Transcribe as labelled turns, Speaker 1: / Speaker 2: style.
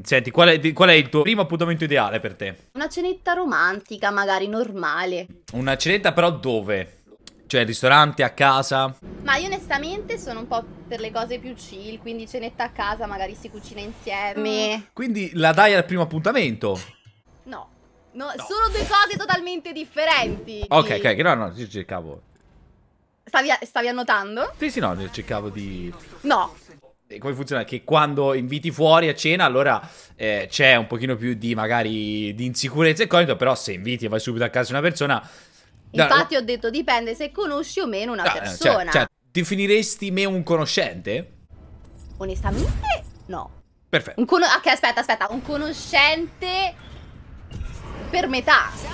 Speaker 1: Senti, qual è, qual è, il tuo primo appuntamento ideale per te?
Speaker 2: Una cenetta romantica, magari normale.
Speaker 1: Una cenetta però dove? Cioè, ristorante, a casa?
Speaker 2: Ma io onestamente sono un po' per le cose più chill, quindi cenetta a casa, magari si cucina insieme.
Speaker 1: Mm, quindi la dai al primo appuntamento?
Speaker 2: No. no, no. Sono due cose totalmente
Speaker 3: differenti. Ok, ok,
Speaker 1: no, no, io cercavo.
Speaker 3: Stavi, stavi annotando?
Speaker 1: Sì, sì, no, cercavo di... No, come funziona? Che quando inviti fuori a cena, allora eh, c'è un pochino più di magari di insicurezza e conto, però se inviti e vai subito a casa una persona... Infatti
Speaker 4: no, ho detto dipende se conosci o meno una no, ah, eh, persona. Cioè, cioè,
Speaker 1: definiresti
Speaker 5: me un conoscente?
Speaker 4: Onestamente no. Perfetto. ok, aspetta, aspetta, un conoscente per metà.